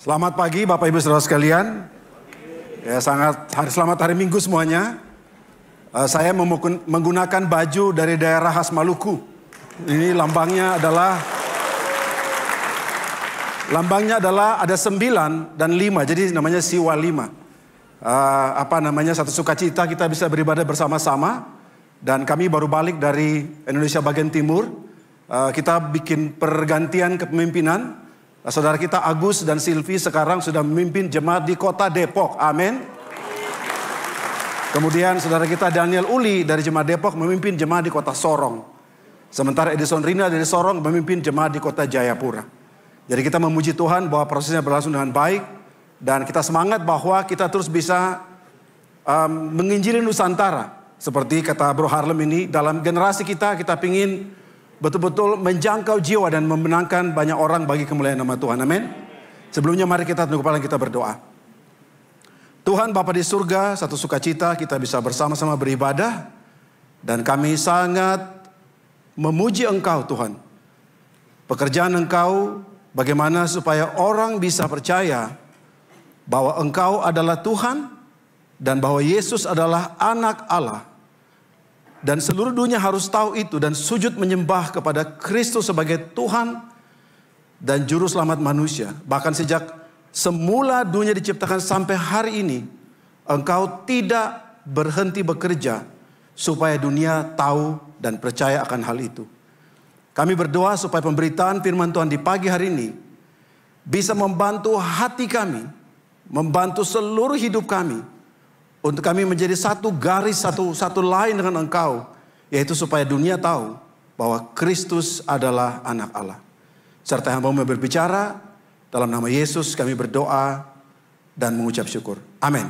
Selamat pagi Bapak Ibu Saudara sekalian. Ya, sangat hari selamat hari Minggu semuanya. Uh, saya menggunakan baju dari daerah khas Maluku. Ini lambangnya adalah lambangnya adalah ada sembilan dan lima, jadi namanya siwa lima. Uh, apa namanya satu sukacita kita bisa beribadah bersama-sama dan kami baru balik dari Indonesia bagian timur. Uh, kita bikin pergantian kepemimpinan Nah, saudara kita Agus dan Silvi sekarang sudah memimpin jemaat di kota Depok. Amin. Kemudian saudara kita Daniel Uli dari jemaat Depok memimpin jemaat di kota Sorong. Sementara Edison Rina dari Sorong memimpin jemaat di kota Jayapura. Jadi kita memuji Tuhan bahwa prosesnya berlangsung dengan baik. Dan kita semangat bahwa kita terus bisa um, menginjili Nusantara. Seperti kata Bro Harlem ini, dalam generasi kita, kita pingin betul-betul menjangkau jiwa dan memenangkan banyak orang bagi kemuliaan nama Tuhan. Amin. Sebelumnya mari kita tunduk kepala kita berdoa. Tuhan Bapa di surga, satu sukacita kita bisa bersama-sama beribadah dan kami sangat memuji Engkau Tuhan. Pekerjaan Engkau bagaimana supaya orang bisa percaya bahwa Engkau adalah Tuhan dan bahwa Yesus adalah anak Allah dan seluruh dunia harus tahu itu dan sujud menyembah kepada Kristus sebagai Tuhan dan juru selamat manusia. Bahkan sejak semula dunia diciptakan sampai hari ini, engkau tidak berhenti bekerja supaya dunia tahu dan percaya akan hal itu. Kami berdoa supaya pemberitaan firman Tuhan di pagi hari ini bisa membantu hati kami, membantu seluruh hidup kami untuk kami menjadi satu garis, satu, satu lain dengan engkau. Yaitu supaya dunia tahu bahwa Kristus adalah anak Allah. Serta mau berbicara, dalam nama Yesus kami berdoa dan mengucap syukur. Amin.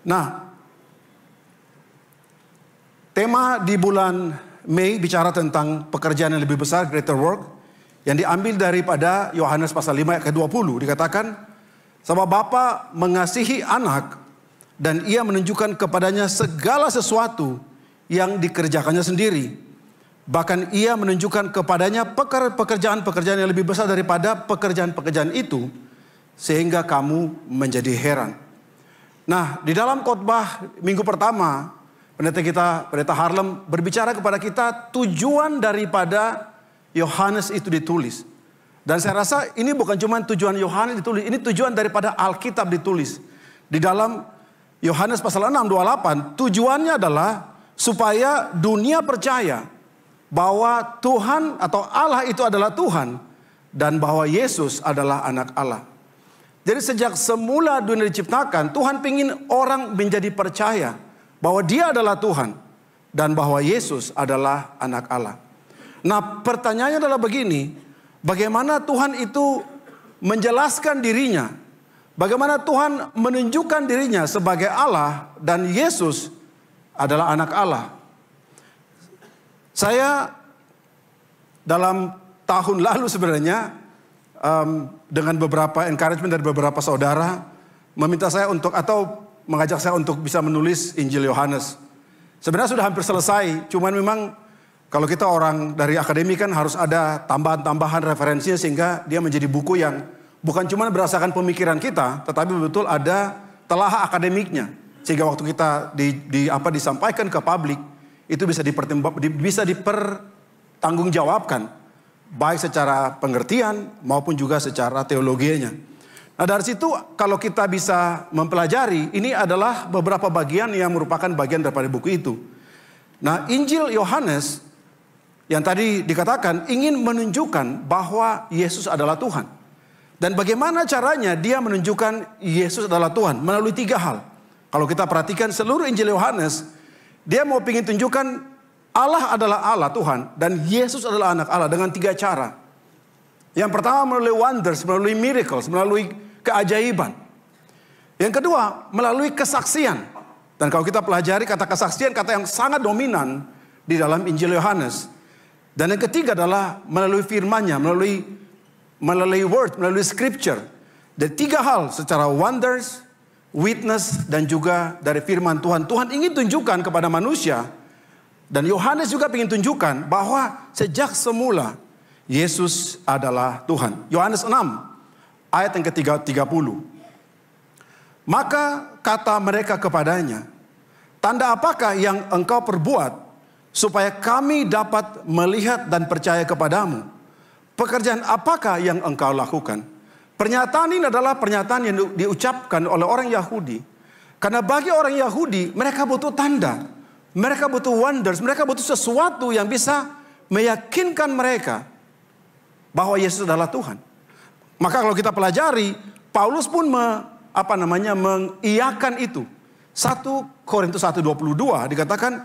Nah, tema di bulan Mei bicara tentang pekerjaan yang lebih besar, greater work. Yang diambil daripada Yohanes pasal 5 ayat ke-20 dikatakan, Sama Bapak mengasihi anak dan ia menunjukkan kepadanya segala sesuatu yang dikerjakannya sendiri. Bahkan ia menunjukkan kepadanya pekerjaan-pekerjaan yang lebih besar daripada pekerjaan-pekerjaan itu sehingga kamu menjadi heran. Nah, di dalam khotbah minggu pertama, pendeta kita, pendeta Harlem berbicara kepada kita tujuan daripada Yohanes itu ditulis. Dan saya rasa ini bukan cuma tujuan Yohanes ditulis, ini tujuan daripada Alkitab ditulis. Di dalam Yohanes pasal 6 28 tujuannya adalah supaya dunia percaya bahwa Tuhan atau Allah itu adalah Tuhan dan bahwa Yesus adalah anak Allah. Jadi sejak semula dunia diciptakan, Tuhan ingin orang menjadi percaya bahwa dia adalah Tuhan dan bahwa Yesus adalah anak Allah. Nah pertanyaannya adalah begini, bagaimana Tuhan itu menjelaskan dirinya Bagaimana Tuhan menunjukkan dirinya sebagai Allah dan Yesus adalah anak Allah. Saya dalam tahun lalu sebenarnya um, dengan beberapa encouragement dari beberapa saudara meminta saya untuk atau mengajak saya untuk bisa menulis Injil Yohanes. Sebenarnya sudah hampir selesai, cuman memang kalau kita orang dari akademi kan harus ada tambahan-tambahan referensinya sehingga dia menjadi buku yang bukan cuma berdasarkan pemikiran kita, tetapi betul ada telah akademiknya. Sehingga waktu kita di, di apa disampaikan ke publik itu bisa dipertimbang bisa dipertanggungjawabkan baik secara pengertian maupun juga secara teologinya. Nah dari situ kalau kita bisa mempelajari ini adalah beberapa bagian yang merupakan bagian daripada buku itu. Nah Injil Yohanes yang tadi dikatakan ingin menunjukkan bahwa Yesus adalah Tuhan. Dan bagaimana caranya dia menunjukkan Yesus adalah Tuhan melalui tiga hal. Kalau kita perhatikan seluruh Injil Yohanes, dia mau ingin tunjukkan Allah adalah Allah Tuhan dan Yesus adalah anak Allah dengan tiga cara. Yang pertama melalui wonders, melalui miracles, melalui keajaiban. Yang kedua melalui kesaksian. Dan kalau kita pelajari kata kesaksian kata yang sangat dominan di dalam Injil Yohanes. Dan yang ketiga adalah melalui firman-Nya, melalui melalui word, melalui scripture. Dan tiga hal secara wonders, witness, dan juga dari firman Tuhan. Tuhan ingin tunjukkan kepada manusia, dan Yohanes juga ingin tunjukkan bahwa sejak semula Yesus adalah Tuhan. Yohanes 6 ayat yang ke-30. Maka kata mereka kepadanya, Tanda apakah yang engkau perbuat supaya kami dapat melihat dan percaya kepadamu? Pekerjaan apakah yang engkau lakukan? Pernyataan ini adalah pernyataan yang diucapkan oleh orang Yahudi. Karena bagi orang Yahudi, mereka butuh tanda. Mereka butuh wonders, mereka butuh sesuatu yang bisa meyakinkan mereka bahwa Yesus adalah Tuhan. Maka kalau kita pelajari, Paulus pun me, apa namanya mengiakan itu. 1 Korintus 1:22 dikatakan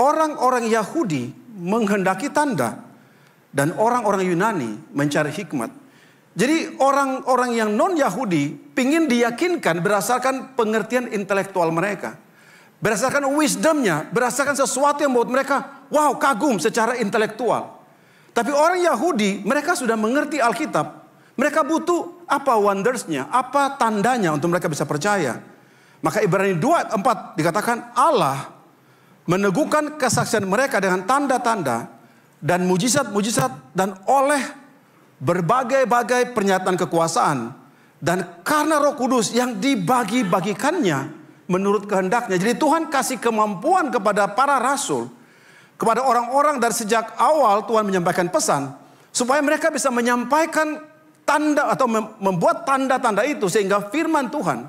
orang-orang Yahudi menghendaki tanda dan orang-orang Yunani mencari hikmat. Jadi orang-orang yang non-Yahudi ingin diyakinkan berdasarkan pengertian intelektual mereka. Berdasarkan wisdomnya, berdasarkan sesuatu yang membuat mereka wow kagum secara intelektual. Tapi orang Yahudi mereka sudah mengerti Alkitab. Mereka butuh apa wondersnya, apa tandanya untuk mereka bisa percaya. Maka Ibrani 2, 4 dikatakan Allah meneguhkan kesaksian mereka dengan tanda-tanda dan mujizat-mujizat dan oleh berbagai-bagai pernyataan kekuasaan dan karena Roh Kudus yang dibagi-bagikannya menurut kehendaknya. Jadi Tuhan kasih kemampuan kepada para rasul, kepada orang-orang dari sejak awal Tuhan menyampaikan pesan supaya mereka bisa menyampaikan tanda atau membuat tanda-tanda itu sehingga firman Tuhan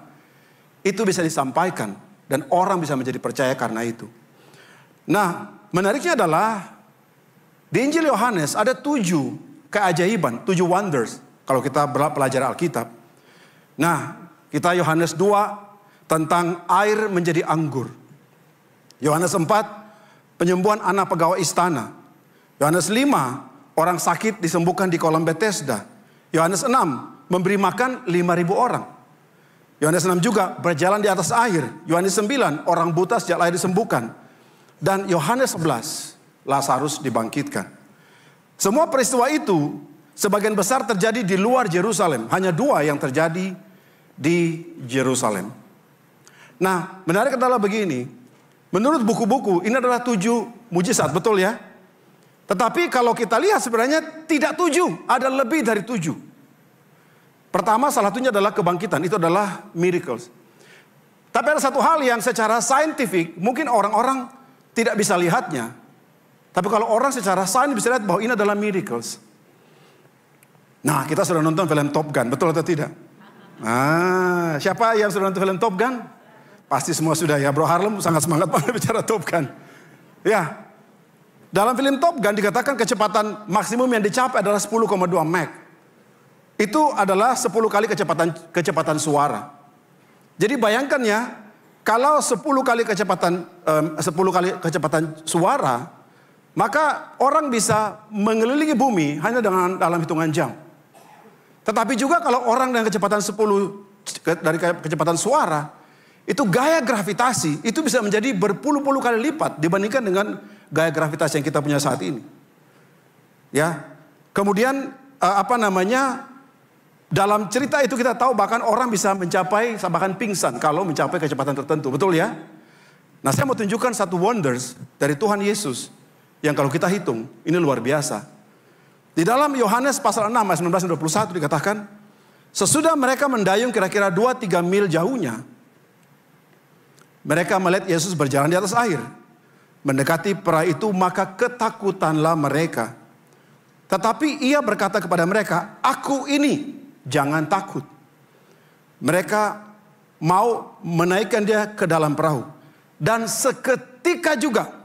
itu bisa disampaikan dan orang bisa menjadi percaya karena itu. Nah, menariknya adalah di Injil Yohanes ada tujuh keajaiban, tujuh wonders. Kalau kita belajar Alkitab. Nah, kita Yohanes 2 tentang air menjadi anggur. Yohanes 4 penyembuhan anak pegawai istana. Yohanes 5 orang sakit disembuhkan di kolam Bethesda. Yohanes 6 memberi makan 5000 orang. Yohanes 6 juga berjalan di atas air. Yohanes 9 orang buta sejak lahir disembuhkan. Dan Yohanes 11 Lazarus dibangkitkan. Semua peristiwa itu sebagian besar terjadi di luar Yerusalem. Hanya dua yang terjadi di Yerusalem. Nah menarik adalah begini. Menurut buku-buku ini adalah tujuh mujizat betul ya. Tetapi kalau kita lihat sebenarnya tidak tujuh. Ada lebih dari tujuh. Pertama salah satunya adalah kebangkitan. Itu adalah miracles. Tapi ada satu hal yang secara saintifik mungkin orang-orang tidak bisa lihatnya. Tapi kalau orang secara sains bisa lihat bahwa ini adalah miracles. Nah, kita sudah nonton film Top Gun, betul atau tidak? Ah, siapa yang sudah nonton film Top Gun? Pasti semua sudah ya, Bro Harlem sangat semangat banget bicara Top Gun. Ya, dalam film Top Gun dikatakan kecepatan maksimum yang dicapai adalah 10,2 Mach. Itu adalah 10 kali kecepatan kecepatan suara. Jadi bayangkan ya, kalau 10 kali kecepatan 10 kali kecepatan suara maka orang bisa mengelilingi bumi hanya dengan dalam hitungan jam. Tetapi juga kalau orang dengan kecepatan 10 dari kecepatan suara, itu gaya gravitasi itu bisa menjadi berpuluh-puluh kali lipat dibandingkan dengan gaya gravitasi yang kita punya saat ini. Ya. Kemudian eh, apa namanya? Dalam cerita itu kita tahu bahkan orang bisa mencapai bahkan pingsan kalau mencapai kecepatan tertentu, betul ya? Nah, saya mau tunjukkan satu wonders dari Tuhan Yesus yang kalau kita hitung, ini luar biasa. Di dalam Yohanes pasal 6 ayat 19 21 dikatakan, sesudah mereka mendayung kira-kira 2-3 mil jauhnya, mereka melihat Yesus berjalan di atas air. Mendekati perahu itu maka ketakutanlah mereka. Tetapi ia berkata kepada mereka, aku ini, jangan takut. Mereka mau menaikkan dia ke dalam perahu. Dan seketika juga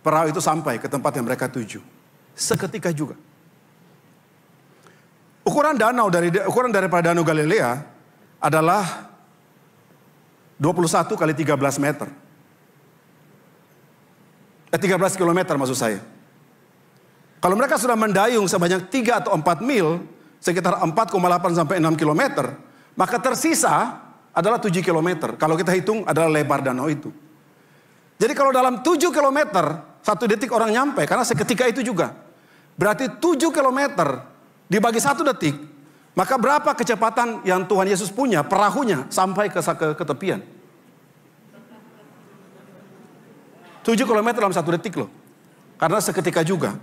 Perahu itu sampai ke tempat yang mereka tuju. Seketika juga. Ukuran danau dari ukuran daripada danau Galilea adalah 21 kali 13 meter. Eh, 13 kilometer maksud saya. Kalau mereka sudah mendayung sebanyak 3 atau 4 mil, sekitar 4,8 sampai 6 kilometer, maka tersisa adalah 7 kilometer. Kalau kita hitung adalah lebar danau itu. Jadi kalau dalam 7 kilometer, satu detik orang nyampe karena seketika itu juga. Berarti tujuh kilometer dibagi satu detik. Maka berapa kecepatan yang Tuhan Yesus punya perahunya sampai ke, ke, ke tepian? 7 km dalam satu detik loh. Karena seketika juga.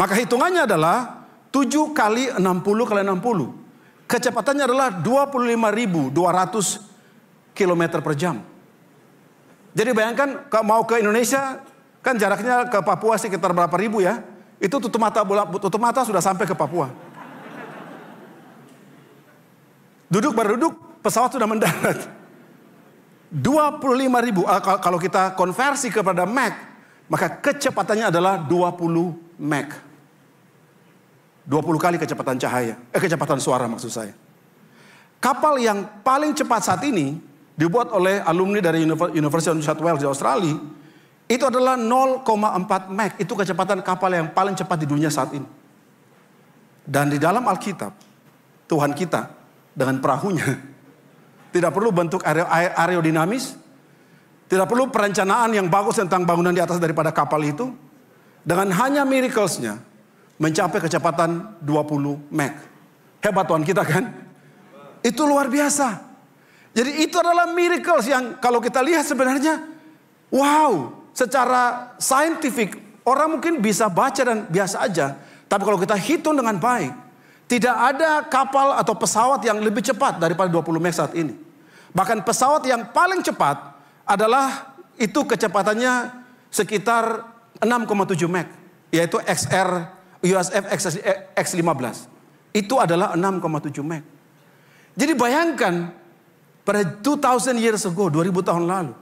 Maka hitungannya adalah 7 kali 60 kali 60. Kecepatannya adalah 25.200 km per jam. Jadi bayangkan mau ke Indonesia Kan jaraknya ke Papua sekitar berapa ribu ya. Itu tutup mata tutup mata sudah sampai ke Papua. Duduk baru duduk, pesawat sudah mendarat. 25 ribu, ah, kalau kita konversi kepada Mac, maka kecepatannya adalah 20 Mac. 20 kali kecepatan cahaya, eh kecepatan suara maksud saya. Kapal yang paling cepat saat ini dibuat oleh alumni dari University of New South Wales di Australia itu adalah 0,4 Mach. Itu kecepatan kapal yang paling cepat di dunia saat ini. Dan di dalam Alkitab, Tuhan kita dengan perahunya tidak perlu bentuk aerodinamis, tidak perlu perencanaan yang bagus tentang bangunan di atas daripada kapal itu. Dengan hanya miraclesnya mencapai kecepatan 20 Mach. Hebat Tuhan kita kan? Itu luar biasa. Jadi itu adalah miracles yang kalau kita lihat sebenarnya wow, secara saintifik orang mungkin bisa baca dan biasa aja. Tapi kalau kita hitung dengan baik, tidak ada kapal atau pesawat yang lebih cepat daripada 20 meg saat ini. Bahkan pesawat yang paling cepat adalah itu kecepatannya sekitar 6,7 meg yaitu XR USF X15. Itu adalah 6,7 meg Jadi bayangkan pada 2000 years ago, 2000 tahun lalu,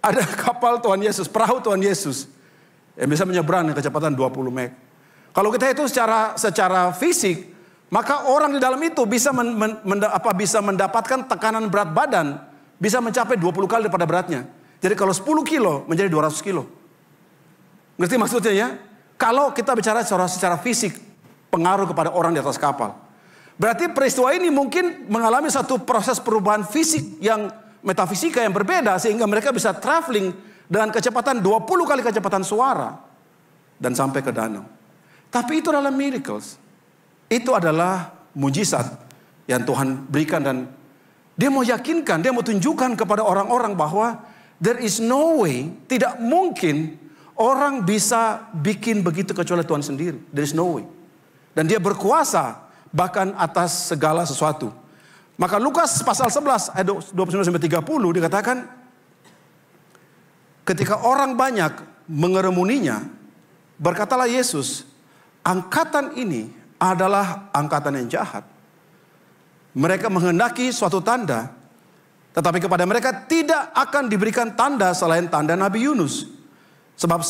ada kapal Tuhan Yesus, perahu Tuhan Yesus yang bisa menyeberang dengan kecepatan 20 meg. Kalau kita itu secara secara fisik, maka orang di dalam itu bisa men, men, men, apa bisa mendapatkan tekanan berat badan bisa mencapai 20 kali daripada beratnya. Jadi kalau 10 kilo menjadi 200 kilo. Ngerti maksudnya ya? Kalau kita bicara secara, secara fisik pengaruh kepada orang di atas kapal. Berarti peristiwa ini mungkin mengalami satu proses perubahan fisik yang metafisika yang berbeda sehingga mereka bisa traveling dengan kecepatan 20 kali kecepatan suara dan sampai ke danau. Tapi itu adalah miracles. Itu adalah mujizat yang Tuhan berikan dan dia mau yakinkan, dia mau tunjukkan kepada orang-orang bahwa there is no way, tidak mungkin orang bisa bikin begitu kecuali Tuhan sendiri. There is no way. Dan dia berkuasa bahkan atas segala sesuatu. Maka Lukas pasal 11 ayat 29 sampai 30 dikatakan ketika orang banyak mengeremuninya berkatalah Yesus, angkatan ini adalah angkatan yang jahat. Mereka menghendaki suatu tanda, tetapi kepada mereka tidak akan diberikan tanda selain tanda Nabi Yunus. Sebab,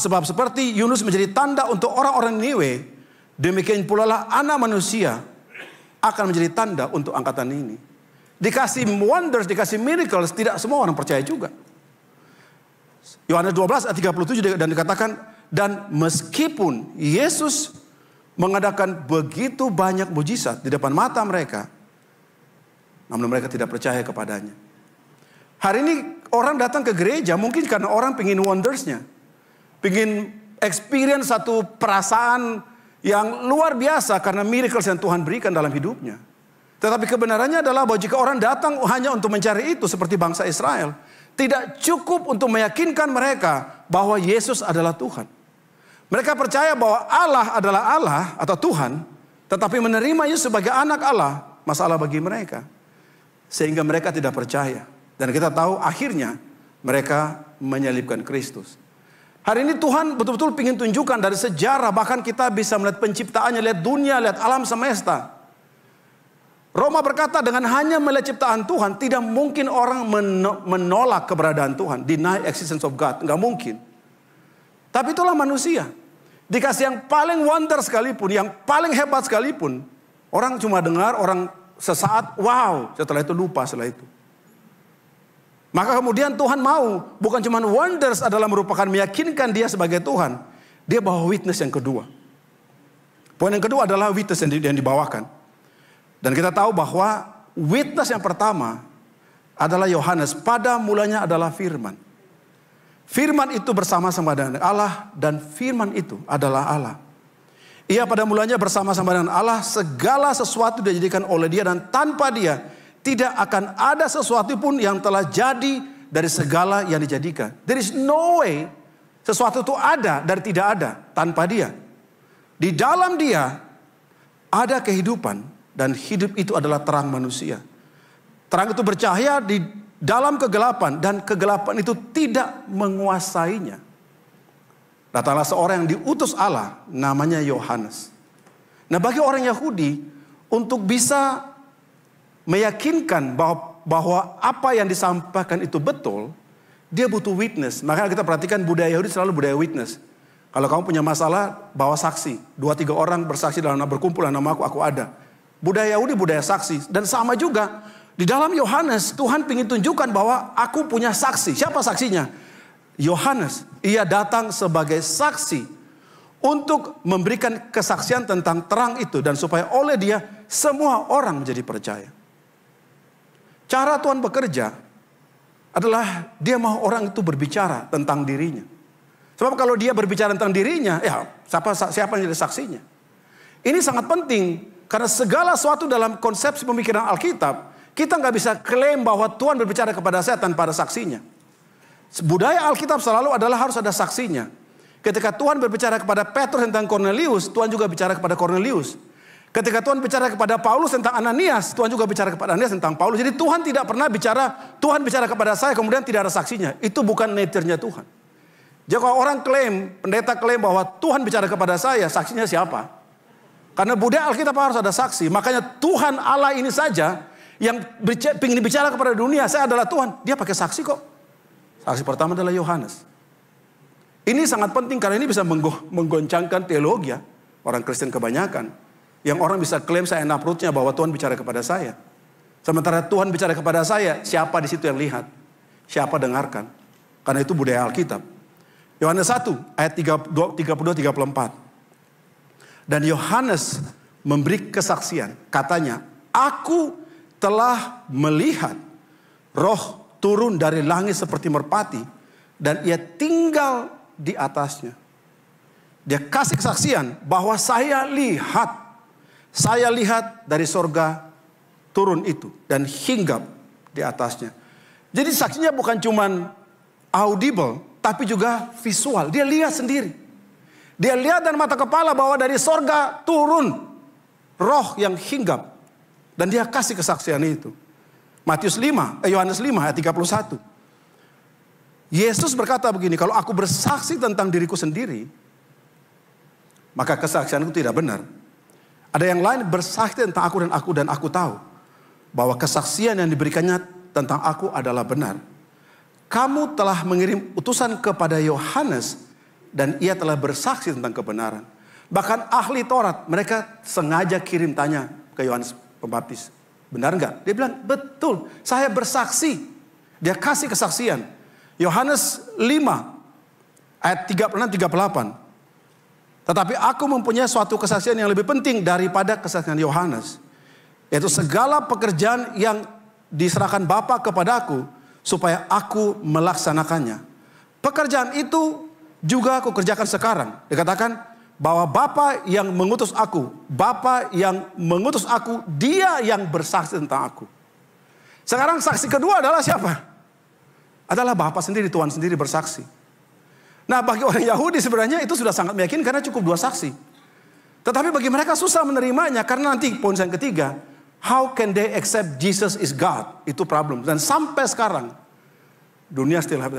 sebab seperti Yunus menjadi tanda untuk orang-orang Niwe, demikian pula lah anak manusia akan menjadi tanda untuk angkatan ini. Dikasih wonders, dikasih miracles, tidak semua orang percaya juga. Yohanes 12 ayat 37 dan dikatakan dan meskipun Yesus mengadakan begitu banyak mujizat di depan mata mereka, namun mereka tidak percaya kepadanya. Hari ini orang datang ke gereja mungkin karena orang pingin wondersnya. Pingin experience satu perasaan yang luar biasa karena miracles yang Tuhan berikan dalam hidupnya. Tetapi kebenarannya adalah bahwa jika orang datang hanya untuk mencari itu seperti bangsa Israel, tidak cukup untuk meyakinkan mereka bahwa Yesus adalah Tuhan. Mereka percaya bahwa Allah adalah Allah atau Tuhan, tetapi menerima Yesus sebagai anak Allah masalah bagi mereka. Sehingga mereka tidak percaya. Dan kita tahu akhirnya mereka menyalibkan Kristus. Hari ini Tuhan betul-betul ingin tunjukkan dari sejarah bahkan kita bisa melihat penciptaannya, lihat dunia, lihat alam semesta. Roma berkata dengan hanya melihat ciptaan Tuhan tidak mungkin orang menolak keberadaan Tuhan, deny existence of God, nggak mungkin. Tapi itulah manusia. Dikasih yang paling wonder sekalipun, yang paling hebat sekalipun, orang cuma dengar, orang sesaat wow, setelah itu lupa setelah itu. Maka kemudian Tuhan mau, bukan cuma wonders adalah merupakan meyakinkan dia sebagai Tuhan. Dia bawa witness yang kedua. Poin yang kedua adalah witness yang, yang dibawakan. Dan kita tahu bahwa witness yang pertama adalah Yohanes. Pada mulanya adalah firman. Firman itu bersama-sama dengan Allah dan firman itu adalah Allah. Ia pada mulanya bersama-sama dengan Allah, segala sesuatu dijadikan oleh dia dan tanpa dia tidak akan ada sesuatu pun yang telah jadi dari segala yang dijadikan. There is no way sesuatu itu ada dari tidak ada tanpa dia. Di dalam dia ada kehidupan dan hidup itu adalah terang manusia. Terang itu bercahaya di dalam kegelapan dan kegelapan itu tidak menguasainya. Datanglah seorang yang diutus Allah namanya Yohanes. Nah bagi orang Yahudi untuk bisa meyakinkan bahwa, bahwa apa yang disampaikan itu betul, dia butuh witness. Makanya kita perhatikan budaya Yahudi selalu budaya witness. Kalau kamu punya masalah, bawa saksi. Dua tiga orang bersaksi dalam berkumpul dalam nama aku, aku ada. Budaya Yahudi budaya saksi. Dan sama juga di dalam Yohanes Tuhan ingin tunjukkan bahwa aku punya saksi. Siapa saksinya? Yohanes. Ia datang sebagai saksi untuk memberikan kesaksian tentang terang itu dan supaya oleh dia semua orang menjadi percaya. Cara Tuhan bekerja adalah dia mau orang itu berbicara tentang dirinya. Sebab kalau dia berbicara tentang dirinya, ya siapa siapa yang jadi saksinya? Ini sangat penting karena segala sesuatu dalam konsepsi pemikiran Alkitab kita nggak bisa klaim bahwa Tuhan berbicara kepada saya tanpa ada saksinya. Budaya Alkitab selalu adalah harus ada saksinya. Ketika Tuhan berbicara kepada Petrus tentang Cornelius, Tuhan juga bicara kepada Cornelius. Ketika Tuhan bicara kepada Paulus tentang Ananias, Tuhan juga bicara kepada Ananias tentang Paulus. Jadi Tuhan tidak pernah bicara, Tuhan bicara kepada saya kemudian tidak ada saksinya. Itu bukan nature-nya Tuhan. Jadi kalau orang klaim, pendeta klaim bahwa Tuhan bicara kepada saya, saksinya siapa? Karena budaya Alkitab harus ada saksi. Makanya Tuhan Allah ini saja yang ingin bicara kepada dunia, saya adalah Tuhan. Dia pakai saksi kok. Saksi pertama adalah Yohanes. Ini sangat penting karena ini bisa menggoncangkan teologi ya. Orang Kristen kebanyakan. Yang orang bisa klaim saya enak perutnya bahwa Tuhan bicara kepada saya. Sementara Tuhan bicara kepada saya, siapa di situ yang lihat? Siapa dengarkan? Karena itu budaya Alkitab. Yohanes 1 ayat 32 34. Dan Yohanes memberi kesaksian, katanya, "Aku telah melihat roh turun dari langit seperti merpati dan ia tinggal di atasnya." Dia kasih kesaksian bahwa saya lihat saya lihat dari sorga turun itu dan hinggap di atasnya. Jadi saksinya bukan cuman audible tapi juga visual. Dia lihat sendiri. Dia lihat dan mata kepala bahwa dari sorga turun roh yang hinggap. Dan dia kasih kesaksian itu. Matius 5, eh, Yohanes 5 ayat 31. Yesus berkata begini, kalau aku bersaksi tentang diriku sendiri, maka kesaksianku tidak benar. Ada yang lain bersaksi tentang aku dan aku dan aku tahu bahwa kesaksian yang diberikannya tentang aku adalah benar. Kamu telah mengirim utusan kepada Yohanes dan ia telah bersaksi tentang kebenaran. Bahkan ahli Taurat mereka sengaja kirim tanya ke Yohanes Pembaptis. Benar nggak? Dia bilang, betul saya bersaksi. Dia kasih kesaksian. Yohanes 5 ayat 36-38. Tetapi aku mempunyai suatu kesaksian yang lebih penting daripada kesaksian Yohanes. Yaitu segala pekerjaan yang diserahkan Bapa kepada Aku supaya aku melaksanakannya. Pekerjaan itu juga aku kerjakan sekarang. Dikatakan bahwa Bapa yang mengutus aku, Bapa yang mengutus aku, dia yang bersaksi tentang aku. Sekarang saksi kedua adalah siapa? Adalah Bapa sendiri, Tuhan sendiri bersaksi. Nah bagi orang Yahudi sebenarnya itu sudah sangat meyakinkan karena cukup dua saksi. Tetapi bagi mereka susah menerimanya karena nanti poin yang ketiga. How can they accept Jesus is God? Itu problem. Dan sampai sekarang dunia still have,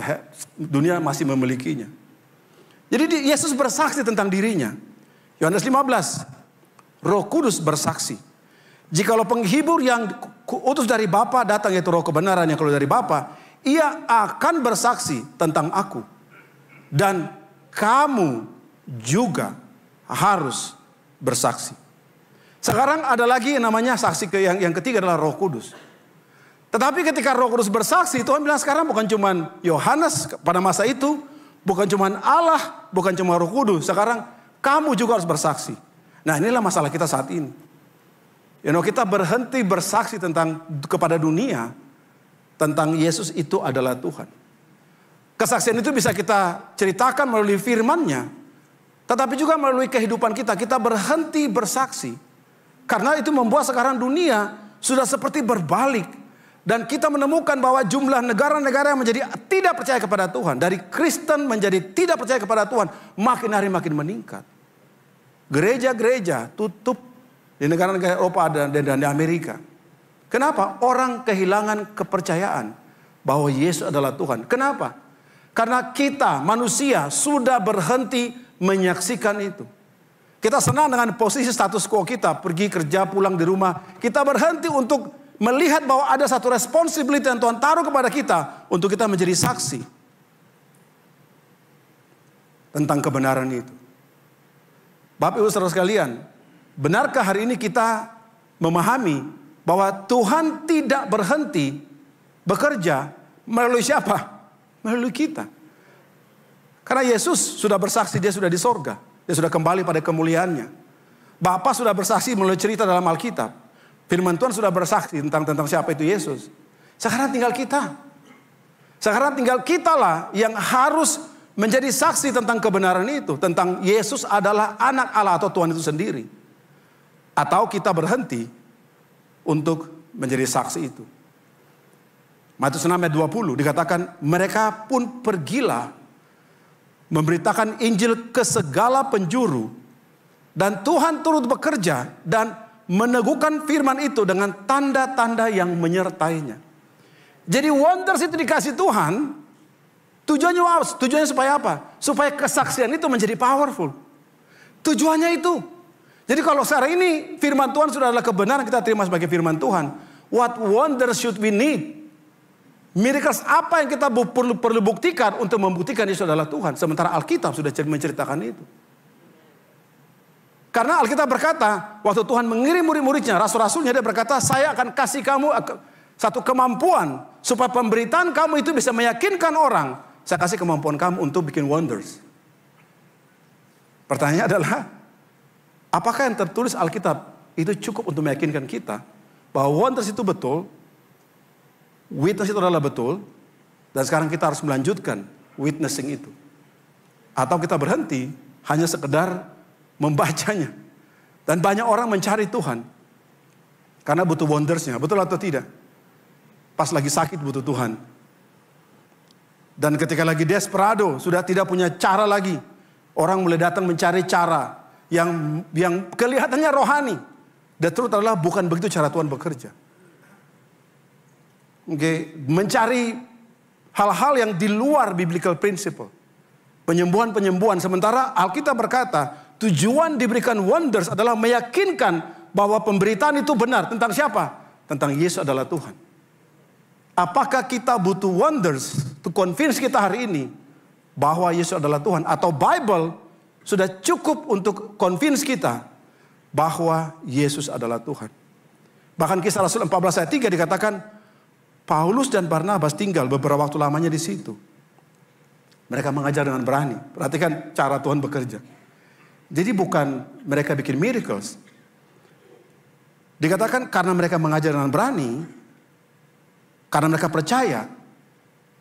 dunia masih memilikinya. Jadi Yesus bersaksi tentang dirinya. Yohanes 15. Roh Kudus bersaksi. Jikalau penghibur yang utus dari Bapa datang yaitu roh kebenaran yang keluar dari Bapa, ia akan bersaksi tentang aku dan kamu juga harus bersaksi. Sekarang ada lagi yang namanya saksi ke yang, yang ketiga adalah Roh Kudus. Tetapi ketika Roh Kudus bersaksi, Tuhan bilang sekarang bukan cuma Yohanes pada masa itu, bukan cuma Allah, bukan cuma Roh Kudus. Sekarang kamu juga harus bersaksi. Nah, inilah masalah kita saat ini. You know, kita berhenti bersaksi tentang kepada dunia tentang Yesus itu adalah Tuhan. Kesaksian itu bisa kita ceritakan melalui firmannya. Tetapi juga melalui kehidupan kita, kita berhenti bersaksi. Karena itu membuat sekarang dunia sudah seperti berbalik. Dan kita menemukan bahwa jumlah negara-negara yang menjadi tidak percaya kepada Tuhan. Dari Kristen menjadi tidak percaya kepada Tuhan. Makin hari makin meningkat. Gereja-gereja tutup di negara-negara Eropa dan, di Amerika. Kenapa? Orang kehilangan kepercayaan bahwa Yesus adalah Tuhan. Kenapa? Karena kita manusia sudah berhenti menyaksikan itu. Kita senang dengan posisi status quo kita, pergi kerja, pulang di rumah. Kita berhenti untuk melihat bahwa ada satu responsibility yang Tuhan taruh kepada kita untuk kita menjadi saksi tentang kebenaran itu. Bapak Ibu Saudara sekalian, benarkah hari ini kita memahami bahwa Tuhan tidak berhenti bekerja melalui siapa? melalui kita. Karena Yesus sudah bersaksi dia sudah di sorga. Dia sudah kembali pada kemuliaannya. Bapak sudah bersaksi melalui cerita dalam Alkitab. Firman Tuhan sudah bersaksi tentang tentang siapa itu Yesus. Sekarang tinggal kita. Sekarang tinggal kitalah yang harus menjadi saksi tentang kebenaran itu, tentang Yesus adalah anak Allah atau Tuhan itu sendiri. Atau kita berhenti untuk menjadi saksi itu. Matius 6 ayat 20 dikatakan mereka pun pergilah memberitakan Injil ke segala penjuru dan Tuhan turut bekerja dan meneguhkan firman itu dengan tanda-tanda yang menyertainya. Jadi wonders itu dikasih Tuhan tujuannya apa? Tujuannya supaya apa? Supaya kesaksian itu menjadi powerful. Tujuannya itu. Jadi kalau sekarang ini firman Tuhan sudah adalah kebenaran kita terima sebagai firman Tuhan. What wonders should we need? Miracles apa yang kita perlu, perlu buktikan untuk membuktikan Yesus adalah Tuhan. Sementara Alkitab sudah menceritakan itu. Karena Alkitab berkata, waktu Tuhan mengirim murid-muridnya, rasul-rasulnya dia berkata, saya akan kasih kamu eh, satu kemampuan supaya pemberitaan kamu itu bisa meyakinkan orang. Saya kasih kemampuan kamu untuk bikin wonders. Pertanyaannya adalah, apakah yang tertulis Alkitab itu cukup untuk meyakinkan kita bahwa wonders itu betul Witness itu adalah betul. Dan sekarang kita harus melanjutkan witnessing itu. Atau kita berhenti hanya sekedar membacanya. Dan banyak orang mencari Tuhan. Karena butuh wondersnya. Betul atau tidak? Pas lagi sakit butuh Tuhan. Dan ketika lagi desperado, sudah tidak punya cara lagi. Orang mulai datang mencari cara yang yang kelihatannya rohani. dan truth adalah bukan begitu cara Tuhan bekerja okay, mencari hal-hal yang di luar biblical principle. Penyembuhan-penyembuhan. Sementara Alkitab berkata, tujuan diberikan wonders adalah meyakinkan bahwa pemberitaan itu benar. Tentang siapa? Tentang Yesus adalah Tuhan. Apakah kita butuh wonders to convince kita hari ini bahwa Yesus adalah Tuhan atau Bible sudah cukup untuk convince kita bahwa Yesus adalah Tuhan. Bahkan kisah Rasul 14 ayat 3 dikatakan Paulus dan Barnabas tinggal beberapa waktu lamanya di situ. Mereka mengajar dengan berani. Perhatikan cara Tuhan bekerja. Jadi bukan mereka bikin miracles. Dikatakan karena mereka mengajar dengan berani, karena mereka percaya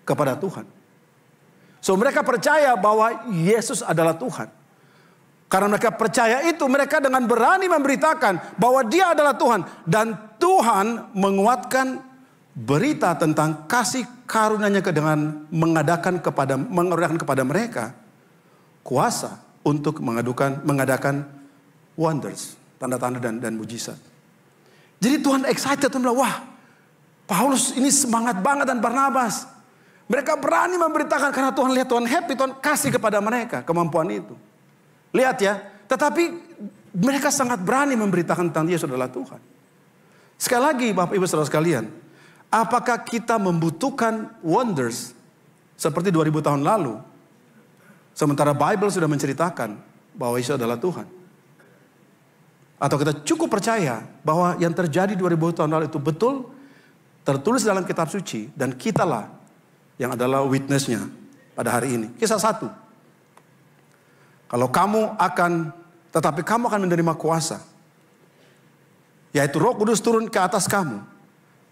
kepada Tuhan. So mereka percaya bahwa Yesus adalah Tuhan. Karena mereka percaya itu, mereka dengan berani memberitakan bahwa Dia adalah Tuhan dan Tuhan menguatkan berita tentang kasih karunia-Nya dengan mengadakan kepada mengadakan kepada mereka kuasa untuk mengadukan mengadakan wonders, tanda-tanda dan dan mujizat. Jadi Tuhan excited Tuhan bilang, "Wah, Paulus ini semangat banget dan Barnabas. Mereka berani memberitakan karena Tuhan lihat Tuhan happy, Tuhan kasih kepada mereka kemampuan itu. Lihat ya, tetapi mereka sangat berani memberitakan tentang Yesus adalah Tuhan. Sekali lagi Bapak Ibu Saudara sekalian, Apakah kita membutuhkan wonders seperti 2000 tahun lalu? Sementara Bible sudah menceritakan bahwa Yesus adalah Tuhan. Atau kita cukup percaya bahwa yang terjadi 2000 tahun lalu itu betul tertulis dalam kitab suci dan kitalah yang adalah witnessnya pada hari ini. Kisah satu. Kalau kamu akan, tetapi kamu akan menerima kuasa. Yaitu roh kudus turun ke atas kamu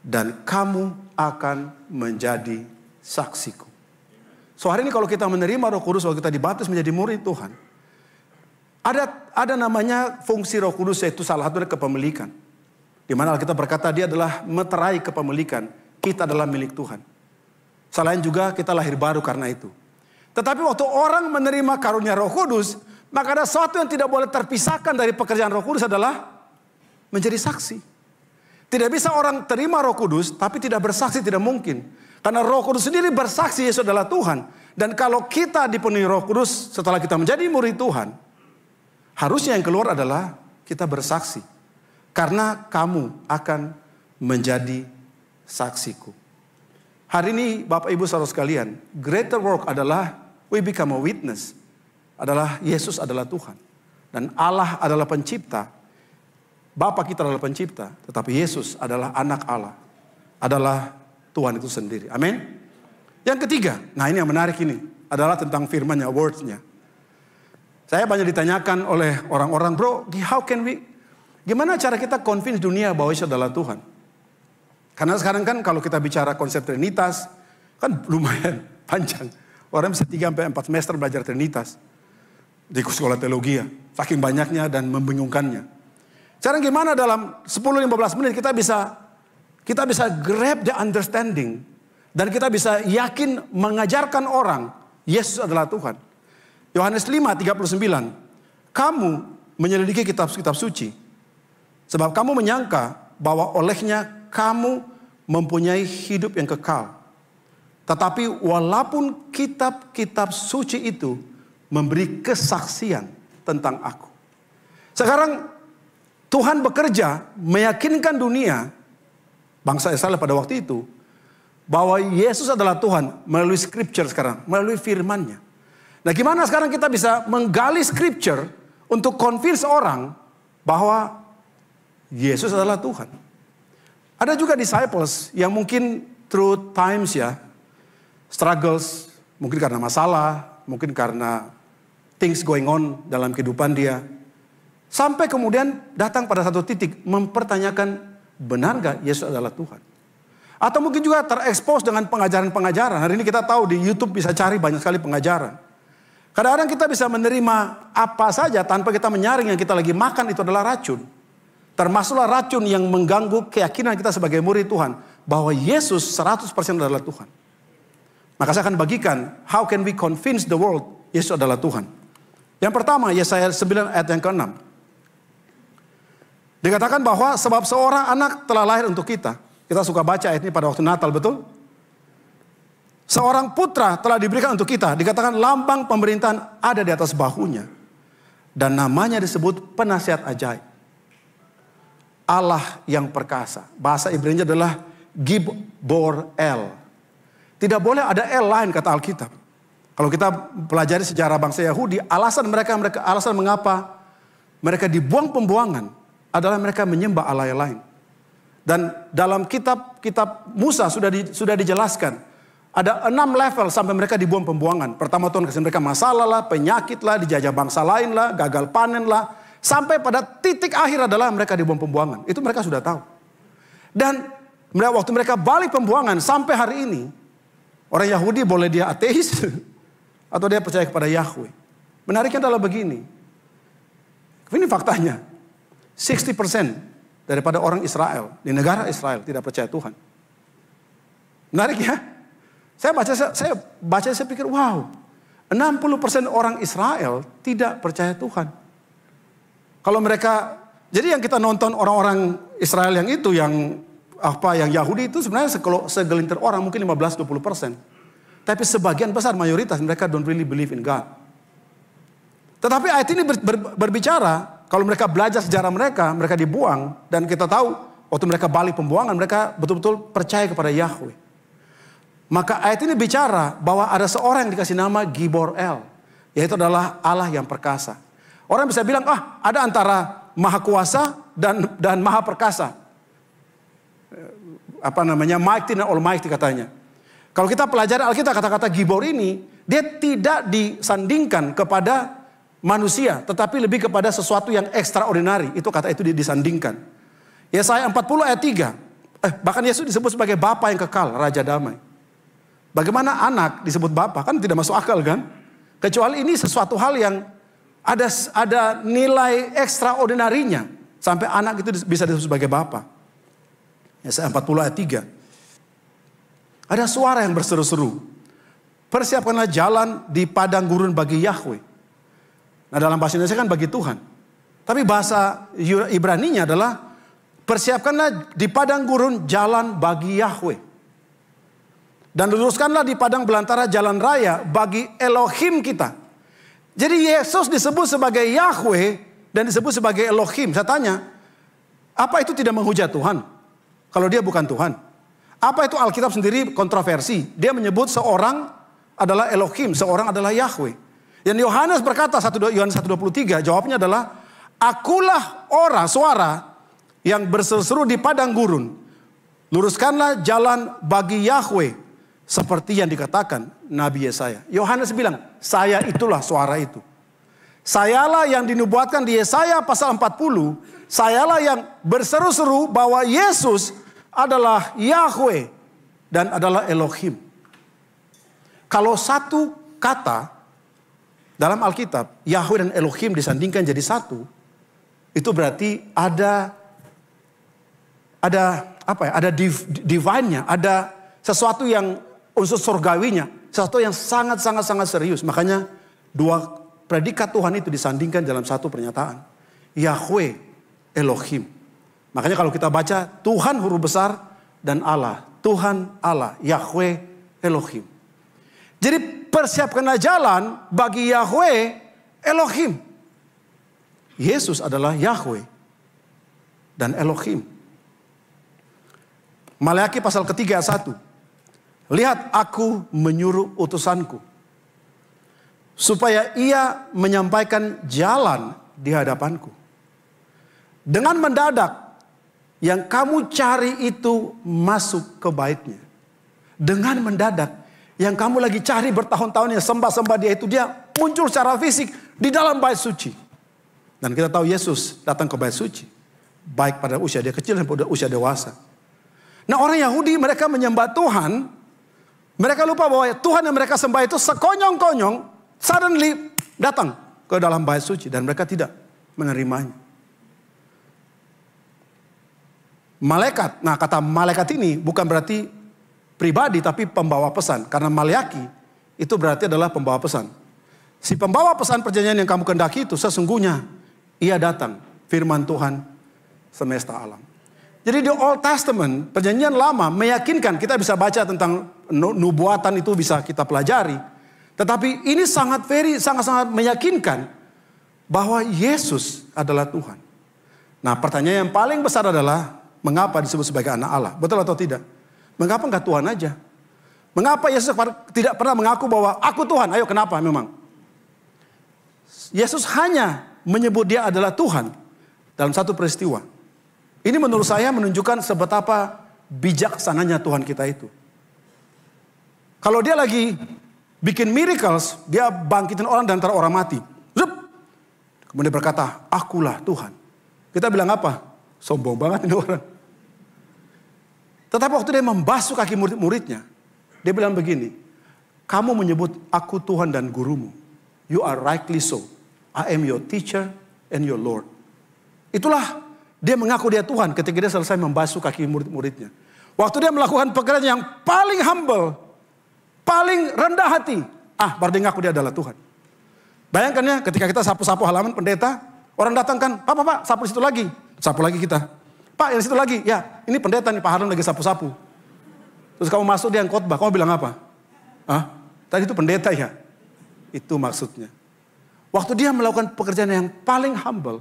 dan kamu akan menjadi saksiku. So hari ini kalau kita menerima Roh Kudus, kalau kita dibaptis menjadi murid Tuhan, ada ada namanya fungsi Roh Kudus yaitu salah satunya kepemilikan. Di mana kita berkata dia adalah meterai kepemilikan, kita adalah milik Tuhan. Selain juga kita lahir baru karena itu. Tetapi waktu orang menerima karunia Roh Kudus, maka ada sesuatu yang tidak boleh terpisahkan dari pekerjaan Roh Kudus adalah menjadi saksi. Tidak bisa orang terima roh kudus tapi tidak bersaksi tidak mungkin. Karena roh kudus sendiri bersaksi Yesus adalah Tuhan. Dan kalau kita dipenuhi roh kudus setelah kita menjadi murid Tuhan. Harusnya yang keluar adalah kita bersaksi. Karena kamu akan menjadi saksiku. Hari ini Bapak Ibu saudara sekalian, greater work adalah we become a witness. Adalah Yesus adalah Tuhan. Dan Allah adalah pencipta Bapa kita adalah pencipta, tetapi Yesus adalah anak Allah. Adalah Tuhan itu sendiri. Amin. Yang ketiga, nah ini yang menarik ini adalah tentang firmannya, nya Saya banyak ditanyakan oleh orang-orang, bro, how can we, gimana cara kita convince dunia bahwa Yesus adalah Tuhan? Karena sekarang kan kalau kita bicara konsep Trinitas, kan lumayan panjang. Orang bisa 3 sampai empat semester belajar Trinitas. Di sekolah teologi, ya, saking banyaknya dan membingungkannya. Sekarang gimana dalam 10-15 menit kita bisa kita bisa grab the understanding dan kita bisa yakin mengajarkan orang Yesus adalah Tuhan. Yohanes 5:39 Kamu menyelidiki kitab-kitab suci sebab kamu menyangka bahwa olehnya kamu mempunyai hidup yang kekal. Tetapi walaupun kitab-kitab suci itu memberi kesaksian tentang aku. Sekarang Tuhan bekerja meyakinkan dunia, bangsa Israel pada waktu itu, bahwa Yesus adalah Tuhan melalui scripture sekarang, melalui Firman-Nya. Nah gimana sekarang kita bisa menggali scripture untuk convince orang bahwa Yesus adalah Tuhan. Ada juga disciples yang mungkin through times ya, struggles, mungkin karena masalah, mungkin karena things going on dalam kehidupan dia, Sampai kemudian datang pada satu titik mempertanyakan benar gak Yesus adalah Tuhan. Atau mungkin juga terekspos dengan pengajaran-pengajaran. Hari ini kita tahu di Youtube bisa cari banyak sekali pengajaran. Kadang-kadang kita bisa menerima apa saja tanpa kita menyaring yang kita lagi makan itu adalah racun. Termasuklah racun yang mengganggu keyakinan kita sebagai murid Tuhan. Bahwa Yesus 100% adalah Tuhan. Maka saya akan bagikan, how can we convince the world Yesus adalah Tuhan. Yang pertama, Yesaya 9 ayat yang ke-6. Dikatakan bahwa sebab seorang anak telah lahir untuk kita. Kita suka baca ini pada waktu Natal, betul? Seorang putra telah diberikan untuk kita. Dikatakan lambang pemerintahan ada di atas bahunya. Dan namanya disebut penasihat ajaib. Allah yang perkasa. Bahasa Ibrani adalah Gibor El. Tidak boleh ada El lain kata Alkitab. Kalau kita pelajari sejarah bangsa Yahudi, alasan mereka, mereka alasan mengapa mereka dibuang pembuangan adalah mereka menyembah Allah yang lain. Dan dalam kitab kitab Musa sudah di, sudah dijelaskan ada enam level sampai mereka dibuang pembuangan. Pertama Tuhan kasih mereka masalah lah, penyakit lah, dijajah bangsa lain lah, gagal panen lah. Sampai pada titik akhir adalah mereka dibuang pembuangan. Itu mereka sudah tahu. Dan waktu mereka balik pembuangan sampai hari ini. Orang Yahudi boleh dia ateis atau dia percaya kepada Yahweh. Menariknya adalah begini. Ini faktanya. 60% daripada orang Israel di negara Israel tidak percaya Tuhan. Menarik ya? Saya baca saya, baca saya pikir wow. 60% orang Israel tidak percaya Tuhan. Kalau mereka jadi yang kita nonton orang-orang Israel yang itu yang apa yang Yahudi itu sebenarnya kalau segelintir orang mungkin 15 20 Tapi sebagian besar mayoritas mereka don't really believe in God. Tetapi ayat ini ber, ber, berbicara kalau mereka belajar sejarah mereka, mereka dibuang. Dan kita tahu, waktu mereka balik pembuangan, mereka betul-betul percaya kepada Yahweh. Maka ayat ini bicara bahwa ada seorang yang dikasih nama Gibor El. Yaitu adalah Allah yang perkasa. Orang bisa bilang, ah ada antara maha kuasa dan dan maha perkasa. Eh, apa namanya, mighty dan almighty katanya. Kalau kita pelajari Alkitab kata-kata Gibor ini, dia tidak disandingkan kepada manusia, tetapi lebih kepada sesuatu yang extraordinary. Itu kata itu disandingkan. Yesaya 40 ayat 3. Eh, bahkan Yesus disebut sebagai Bapa yang kekal, Raja Damai. Bagaimana anak disebut Bapa? Kan tidak masuk akal kan? Kecuali ini sesuatu hal yang ada ada nilai ekstraordinarinya sampai anak itu bisa disebut sebagai Bapa. Yesaya 40 ayat 3. Ada suara yang berseru-seru. Persiapkanlah jalan di padang gurun bagi Yahweh Nah dalam bahasa Indonesia kan bagi Tuhan. Tapi bahasa Ibrani-nya adalah persiapkanlah di padang gurun jalan bagi Yahweh. Dan luruskanlah di padang belantara jalan raya bagi Elohim kita. Jadi Yesus disebut sebagai Yahweh dan disebut sebagai Elohim. Saya tanya, apa itu tidak menghujat Tuhan? Kalau dia bukan Tuhan. Apa itu Alkitab sendiri kontroversi? Dia menyebut seorang adalah Elohim, seorang adalah Yahweh. Dan Yohanes berkata 1 Yohanes 1:23 jawabnya adalah akulah orang suara yang berseru seru di padang gurun. Luruskanlah jalan bagi Yahweh seperti yang dikatakan Nabi Yesaya. Yohanes bilang, saya itulah suara itu. Sayalah yang dinubuatkan di Yesaya pasal 40. Sayalah yang berseru-seru bahwa Yesus adalah Yahweh dan adalah Elohim. Kalau satu kata dalam Alkitab, Yahweh dan Elohim disandingkan jadi satu. Itu berarti ada ada apa ya? Ada div, divine-nya, ada sesuatu yang unsur surgawinya, sesuatu yang sangat sangat sangat serius. Makanya dua predikat Tuhan itu disandingkan dalam satu pernyataan. Yahweh Elohim. Makanya kalau kita baca Tuhan huruf besar dan Allah, Tuhan Allah, Yahweh Elohim. Jadi persiapkanlah jalan bagi Yahweh Elohim. Yesus adalah Yahweh dan Elohim. Malaki pasal ketiga satu. Lihat aku menyuruh utusanku. Supaya ia menyampaikan jalan di hadapanku. Dengan mendadak yang kamu cari itu masuk ke baitnya. Dengan mendadak yang kamu lagi cari bertahun-tahun yang sembah-sembah dia itu dia muncul secara fisik di dalam bait suci. Dan kita tahu Yesus datang ke bait suci. Baik pada usia dia kecil maupun pada usia dewasa. Nah orang Yahudi mereka menyembah Tuhan. Mereka lupa bahwa Tuhan yang mereka sembah itu sekonyong-konyong. Suddenly datang ke dalam bait suci. Dan mereka tidak menerimanya malaikat. Nah, kata malaikat ini bukan berarti pribadi tapi pembawa pesan. Karena Maliaki itu berarti adalah pembawa pesan. Si pembawa pesan perjanjian yang kamu kendaki itu sesungguhnya ia datang. Firman Tuhan semesta alam. Jadi di Old Testament, perjanjian lama meyakinkan kita bisa baca tentang nubuatan itu bisa kita pelajari. Tetapi ini sangat very sangat-sangat meyakinkan bahwa Yesus adalah Tuhan. Nah, pertanyaan yang paling besar adalah mengapa disebut sebagai anak Allah? Betul atau tidak? Mengapa enggak Tuhan aja? Mengapa Yesus tidak pernah mengaku bahwa aku Tuhan? Ayo kenapa memang? Yesus hanya menyebut dia adalah Tuhan dalam satu peristiwa. Ini menurut saya menunjukkan sebetapa bijaksananya Tuhan kita itu. Kalau dia lagi bikin miracles, dia bangkitin orang dan antara orang mati. Zup. Kemudian berkata, akulah Tuhan. Kita bilang apa? Sombong banget ini orang. Tetapi waktu dia membasuh kaki murid-muridnya, dia bilang begini, kamu menyebut aku Tuhan dan gurumu. You are rightly so. I am your teacher and your Lord. Itulah dia mengaku dia Tuhan ketika dia selesai membasuh kaki murid-muridnya. Waktu dia melakukan pekerjaan yang paling humble, paling rendah hati. Ah, baru berarti ngaku dia adalah Tuhan. Bayangkan ya ketika kita sapu-sapu halaman pendeta, orang datang kan, Pak, Pak, sapu situ lagi. Sapu lagi kita. Pak yang situ lagi, ya ini pendeta nih Pak Harun lagi sapu-sapu. Terus kamu masuk dia yang khotbah, kamu bilang apa? Hah? Tadi itu pendeta ya? Itu maksudnya. Waktu dia melakukan pekerjaan yang paling humble,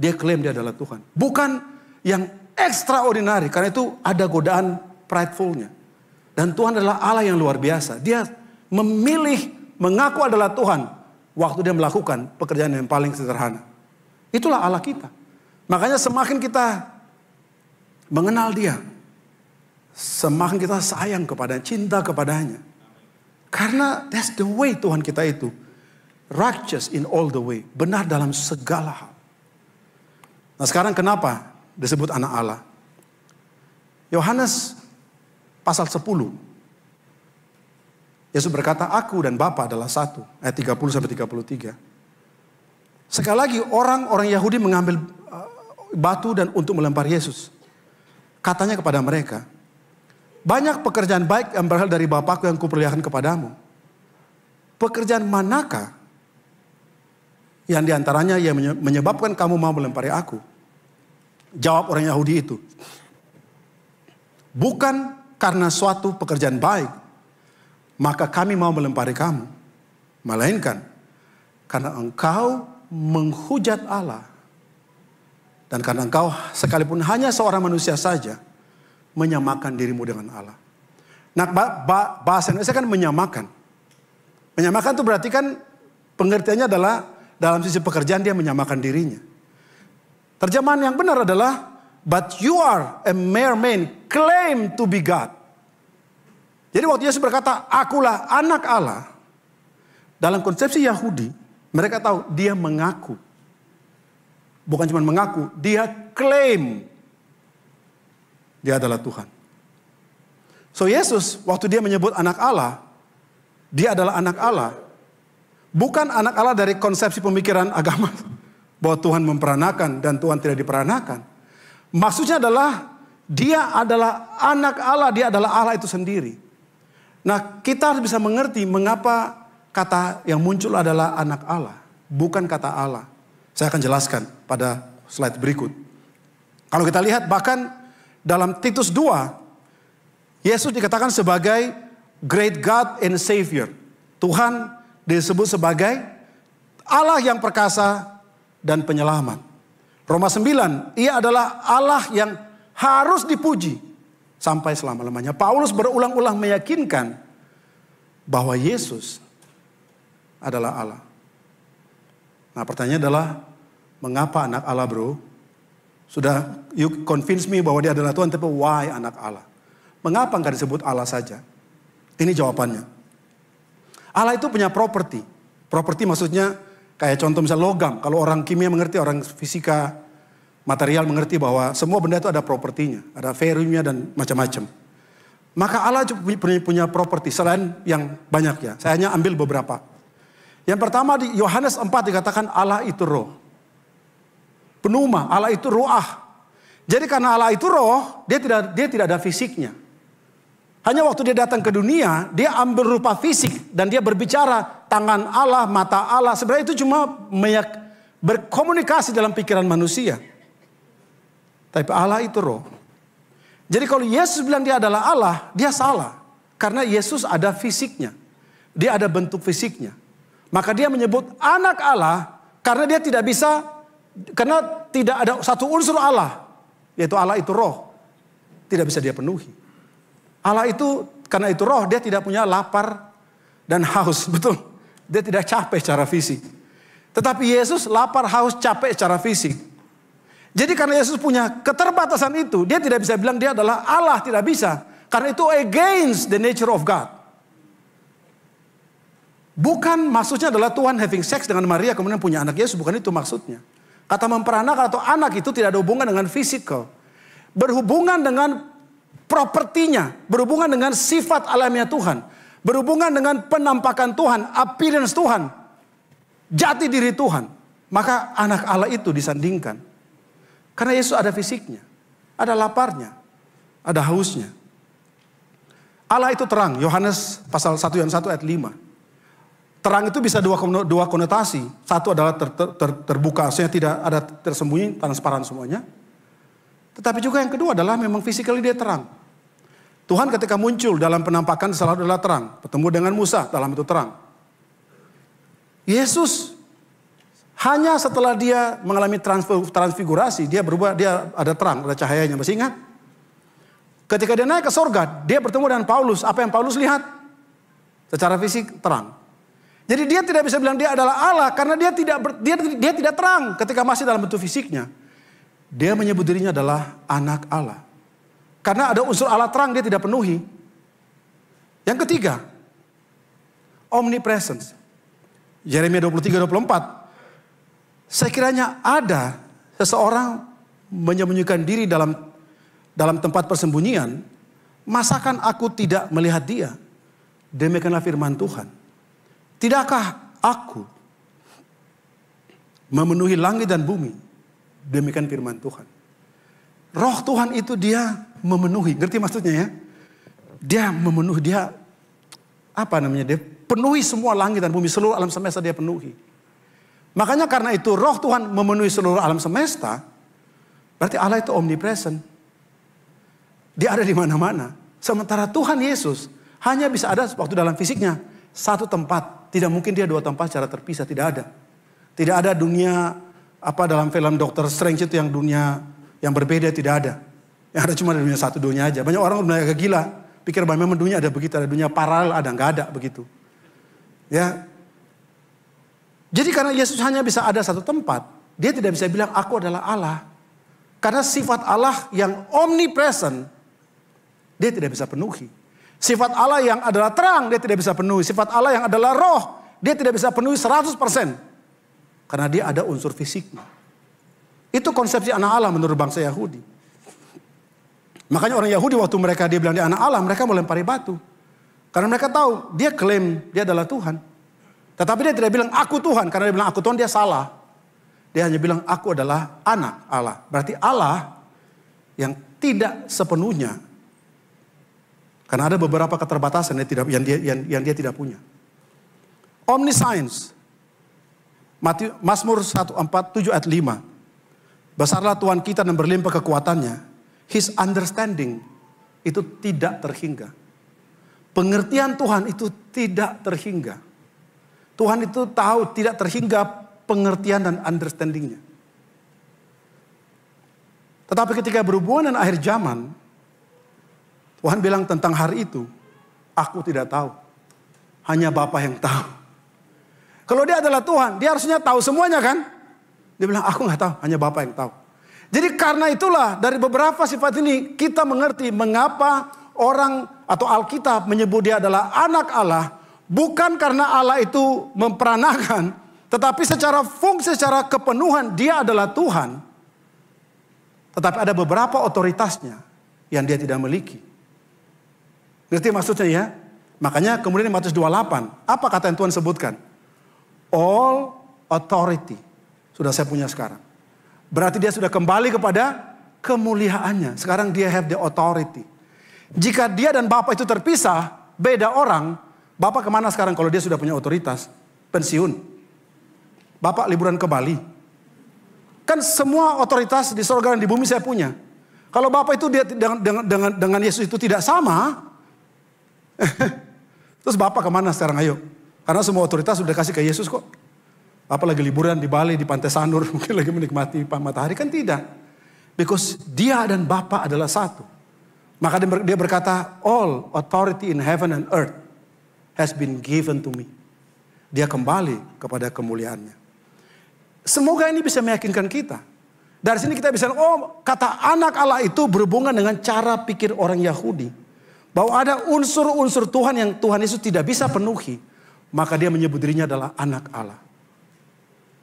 dia klaim dia adalah Tuhan. Bukan yang extraordinary, karena itu ada godaan pridefulnya. Dan Tuhan adalah Allah yang luar biasa. Dia memilih mengaku adalah Tuhan waktu dia melakukan pekerjaan yang paling sederhana. Itulah Allah kita. Makanya semakin kita mengenal dia, semakin kita sayang kepada cinta kepadanya. Karena that's the way Tuhan kita itu. Righteous in all the way. Benar dalam segala hal. Nah sekarang kenapa disebut anak Allah? Yohanes pasal 10. Yesus berkata, aku dan Bapa adalah satu. Eh, Ayat 30 sampai 33. Sekali lagi orang-orang Yahudi mengambil eh, batu dan untuk melempar Yesus. Katanya kepada mereka, banyak pekerjaan baik yang berasal dari Bapakku yang kuperlihatkan kepadamu. Pekerjaan manakah yang diantaranya yang menyebabkan kamu mau melempari aku? Jawab orang Yahudi itu. Bukan karena suatu pekerjaan baik, maka kami mau melempari kamu. Melainkan, karena engkau menghujat Allah dan karena engkau sekalipun hanya seorang manusia saja menyamakan dirimu dengan Allah. Nah bahasa Indonesia kan menyamakan. Menyamakan itu berarti kan pengertiannya adalah dalam sisi pekerjaan dia menyamakan dirinya. Terjemahan yang benar adalah but you are a mere man claim to be God. Jadi waktu Yesus berkata, akulah anak Allah. Dalam konsepsi Yahudi, mereka tahu dia mengaku Bukan cuma mengaku, dia klaim dia adalah Tuhan. So Yesus waktu dia menyebut anak Allah, dia adalah anak Allah. Bukan anak Allah dari konsepsi pemikiran agama bahwa Tuhan memperanakan dan Tuhan tidak diperanakan. Maksudnya adalah dia adalah anak Allah, dia adalah Allah itu sendiri. Nah, kita harus bisa mengerti mengapa kata yang muncul adalah anak Allah, bukan kata Allah. Saya akan jelaskan pada slide berikut. Kalau kita lihat bahkan dalam Titus 2, Yesus dikatakan sebagai great God and Savior. Tuhan disebut sebagai Allah yang perkasa dan penyelamat. Roma 9, ia adalah Allah yang harus dipuji sampai selama-lamanya. Paulus berulang-ulang meyakinkan bahwa Yesus adalah Allah. Nah pertanyaannya adalah Mengapa anak Allah bro? Sudah you convince me bahwa dia adalah Tuhan, tapi why anak Allah? Mengapa nggak disebut Allah saja? Ini jawabannya. Allah itu punya properti. Properti maksudnya kayak contoh misalnya logam. Kalau orang kimia mengerti, orang fisika, material mengerti bahwa semua benda itu ada propertinya. Ada ferrumnya dan macam-macam. Maka Allah punya, punya properti selain yang banyak ya. Saya hanya ambil beberapa. Yang pertama di Yohanes 4 dikatakan Allah itu roh penuma. Allah itu ruah. Jadi karena Allah itu roh, dia tidak dia tidak ada fisiknya. Hanya waktu dia datang ke dunia, dia ambil rupa fisik dan dia berbicara tangan Allah, mata Allah. Sebenarnya itu cuma meyak, berkomunikasi dalam pikiran manusia. Tapi Allah itu roh. Jadi kalau Yesus bilang dia adalah Allah, dia salah. Karena Yesus ada fisiknya. Dia ada bentuk fisiknya. Maka dia menyebut anak Allah karena dia tidak bisa karena tidak ada satu unsur Allah, yaitu Allah itu roh. Tidak bisa dia penuhi. Allah itu karena itu roh, dia tidak punya lapar dan haus, betul. Dia tidak capek secara fisik. Tetapi Yesus lapar, haus, capek secara fisik. Jadi karena Yesus punya keterbatasan itu, dia tidak bisa bilang dia adalah Allah, tidak bisa. Karena itu against the nature of God. Bukan maksudnya adalah Tuhan having sex dengan Maria kemudian punya anak Yesus, bukan itu maksudnya. Kata memperanak atau anak itu tidak ada hubungan dengan fisikal. Berhubungan dengan propertinya, berhubungan dengan sifat alamnya Tuhan, berhubungan dengan penampakan Tuhan, appearance Tuhan, jati diri Tuhan. Maka anak Allah itu disandingkan. Karena Yesus ada fisiknya, ada laparnya, ada hausnya. Allah itu terang, Yohanes pasal 1 yang 1 ayat 5. Terang itu bisa dua, dua konotasi. Satu adalah ter, ter, ter, terbuka, sehingga tidak ada tersembunyi, transparan semuanya. Tetapi juga yang kedua adalah memang fisikal dia terang. Tuhan ketika muncul dalam penampakan selalu adalah terang. Bertemu dengan Musa dalam itu terang. Yesus hanya setelah dia mengalami transfigurasi, dia berubah, dia ada terang, ada cahayanya. Masih ingat? Ketika dia naik ke sorga, dia bertemu dengan Paulus. Apa yang Paulus lihat? Secara fisik terang. Jadi dia tidak bisa bilang dia adalah Allah karena dia tidak dia, dia tidak terang ketika masih dalam bentuk fisiknya. Dia menyebut dirinya adalah anak Allah. Karena ada unsur Allah terang dia tidak penuhi. Yang ketiga, omnipresence. Yeremia 23 24. Sekiranya ada seseorang menyembunyikan diri dalam dalam tempat persembunyian, masakan aku tidak melihat dia? Demikianlah firman Tuhan. Tidakkah aku memenuhi langit dan bumi? Demikian firman Tuhan. Roh Tuhan itu dia memenuhi. Ngerti maksudnya ya? Dia memenuhi, dia apa namanya? Dia penuhi semua langit dan bumi, seluruh alam semesta dia penuhi. Makanya karena itu roh Tuhan memenuhi seluruh alam semesta, berarti Allah itu omnipresent. Dia ada di mana-mana. Sementara Tuhan Yesus hanya bisa ada waktu dalam fisiknya satu tempat tidak mungkin dia dua tempat secara terpisah, tidak ada. Tidak ada dunia apa dalam film Doctor Strange itu yang dunia yang berbeda tidak ada. Yang ada cuma dunia satu dunia aja. Banyak orang udah agak gila, pikir bahwa memang dunia ada begitu, ada dunia paralel ada, nggak ada begitu. Ya. Jadi karena Yesus hanya bisa ada satu tempat, dia tidak bisa bilang aku adalah Allah. Karena sifat Allah yang omnipresent, dia tidak bisa penuhi. Sifat Allah yang adalah terang, dia tidak bisa penuhi. Sifat Allah yang adalah roh, dia tidak bisa penuhi 100%. Karena dia ada unsur fisiknya. Itu konsepsi anak Allah menurut bangsa Yahudi. Makanya orang Yahudi waktu mereka dia bilang dia anak Allah, mereka melempari batu. Karena mereka tahu dia klaim dia adalah Tuhan. Tetapi dia tidak bilang aku Tuhan, karena dia bilang aku Tuhan dia salah. Dia hanya bilang aku adalah anak Allah. Berarti Allah yang tidak sepenuhnya karena ada beberapa keterbatasan yang, tidak, yang, dia, yang, yang dia tidak punya. Omniscience. Mazmur 147 ayat 5. Besarlah Tuhan kita dan berlimpah kekuatannya. His understanding itu tidak terhingga. Pengertian Tuhan itu tidak terhingga. Tuhan itu tahu tidak terhingga pengertian dan understandingnya. Tetapi ketika berhubungan dengan akhir zaman, Tuhan bilang tentang hari itu, aku tidak tahu. Hanya Bapak yang tahu. Kalau dia adalah Tuhan, dia harusnya tahu semuanya kan? Dia bilang, aku nggak tahu, hanya Bapak yang tahu. Jadi karena itulah dari beberapa sifat ini kita mengerti mengapa orang atau Alkitab menyebut dia adalah anak Allah. Bukan karena Allah itu memperanakan. Tetapi secara fungsi, secara kepenuhan dia adalah Tuhan. Tetapi ada beberapa otoritasnya yang dia tidak miliki. Ngerti maksudnya ya? Makanya kemudian Matius 28, apa kata yang Tuhan sebutkan? All authority sudah saya punya sekarang. Berarti dia sudah kembali kepada kemuliaannya. Sekarang dia have the authority. Jika dia dan Bapak itu terpisah, beda orang, Bapak kemana sekarang kalau dia sudah punya otoritas? Pensiun. Bapak liburan ke Bali. Kan semua otoritas di surga dan di bumi saya punya. Kalau Bapak itu dia dengan, dengan, dengan Yesus itu tidak sama, Terus Bapak kemana sekarang ayo? Karena semua otoritas sudah kasih ke Yesus kok. Bapak lagi liburan di Bali, di Pantai Sanur, mungkin lagi menikmati matahari. Kan tidak. Because dia dan Bapak adalah satu. Maka dia berkata, all authority in heaven and earth has been given to me. Dia kembali kepada kemuliaannya. Semoga ini bisa meyakinkan kita. Dari sini kita bisa, oh kata anak Allah itu berhubungan dengan cara pikir orang Yahudi. Bahwa ada unsur-unsur Tuhan yang Tuhan Yesus tidak bisa penuhi. Maka dia menyebut dirinya adalah anak Allah.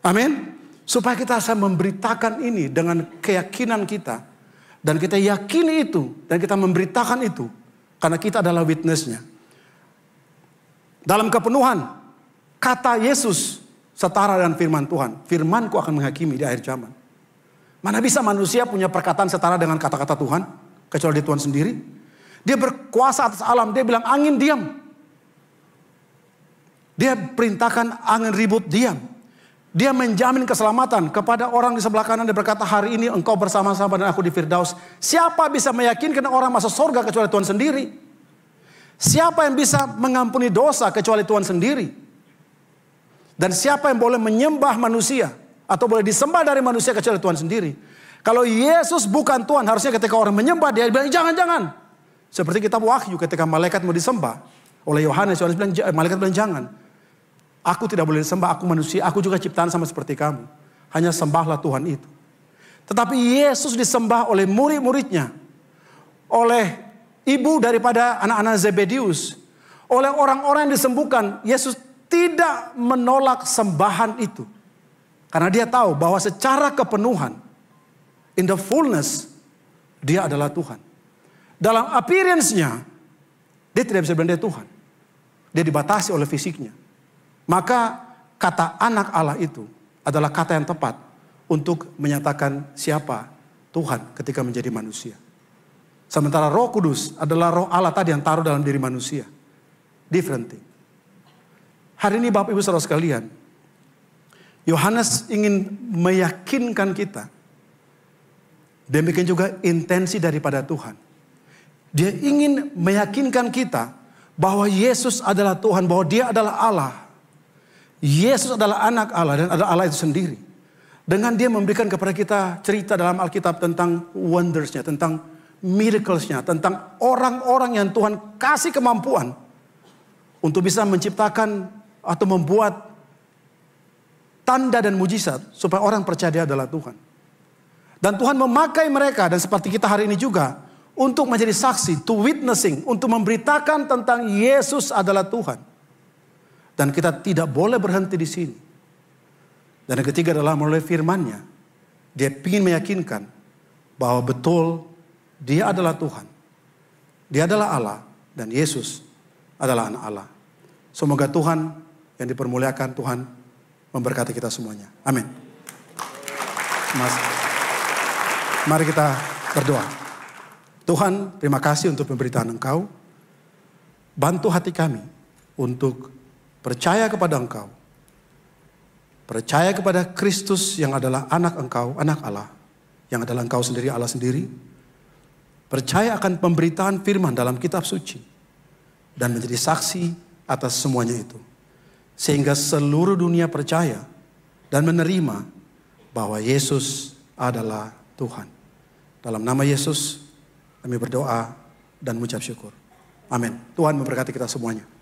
Amin. Supaya kita bisa memberitakan ini dengan keyakinan kita. Dan kita yakini itu. Dan kita memberitakan itu. Karena kita adalah witnessnya. Dalam kepenuhan. Kata Yesus setara dengan firman Tuhan. Firmanku akan menghakimi di akhir zaman. Mana bisa manusia punya perkataan setara dengan kata-kata Tuhan? Kecuali Tuhan sendiri. Dia berkuasa atas alam. Dia bilang angin diam. Dia perintahkan angin ribut diam. Dia menjamin keselamatan kepada orang di sebelah kanan. Dia berkata hari ini engkau bersama-sama dengan aku di Firdaus. Siapa bisa meyakinkan orang masuk surga kecuali Tuhan sendiri? Siapa yang bisa mengampuni dosa kecuali Tuhan sendiri? Dan siapa yang boleh menyembah manusia atau boleh disembah dari manusia kecuali Tuhan sendiri? Kalau Yesus bukan Tuhan, harusnya ketika orang menyembah dia bilang jangan-jangan seperti kitab wahyu ketika malaikat mau disembah oleh Yohanes, Yohanes bilang, malaikat bilang jangan. Aku tidak boleh disembah, aku manusia, aku juga ciptaan sama seperti kamu. Hanya sembahlah Tuhan itu. Tetapi Yesus disembah oleh murid-muridnya. Oleh ibu daripada anak-anak Zebedius. Oleh orang-orang yang disembuhkan. Yesus tidak menolak sembahan itu. Karena dia tahu bahwa secara kepenuhan, in the fullness, dia adalah Tuhan. Dalam appearance-nya, dia tidak bisa bilang Tuhan. Dia dibatasi oleh fisiknya. Maka kata anak Allah itu adalah kata yang tepat untuk menyatakan siapa Tuhan ketika menjadi manusia. Sementara roh kudus adalah roh Allah tadi yang taruh dalam diri manusia. Different thing. Hari ini Bapak Ibu saudara sekalian, Yohanes ingin meyakinkan kita. Demikian juga intensi daripada Tuhan dia ingin meyakinkan kita bahwa Yesus adalah Tuhan, bahwa Dia adalah Allah. Yesus adalah anak Allah dan adalah Allah itu sendiri. Dengan dia memberikan kepada kita cerita dalam Alkitab tentang wonders-nya, tentang miracles-nya, tentang orang-orang yang Tuhan kasih kemampuan untuk bisa menciptakan atau membuat tanda dan mujizat supaya orang percaya dia adalah Tuhan. Dan Tuhan memakai mereka dan seperti kita hari ini juga untuk menjadi saksi, to witnessing, untuk memberitakan tentang Yesus adalah Tuhan. Dan kita tidak boleh berhenti di sini. Dan yang ketiga adalah melalui firmannya. Dia ingin meyakinkan bahwa betul dia adalah Tuhan. Dia adalah Allah dan Yesus adalah anak Allah. Semoga Tuhan yang dipermuliakan Tuhan memberkati kita semuanya. Amin. Mas, mari kita berdoa. Tuhan, terima kasih untuk pemberitaan Engkau. Bantu hati kami untuk percaya kepada Engkau. Percaya kepada Kristus yang adalah anak Engkau, anak Allah. Yang adalah Engkau sendiri, Allah sendiri. Percaya akan pemberitaan firman dalam kitab suci. Dan menjadi saksi atas semuanya itu. Sehingga seluruh dunia percaya dan menerima bahwa Yesus adalah Tuhan. Dalam nama Yesus kami berdoa dan mengucap syukur. Amin. Tuhan memberkati kita semuanya.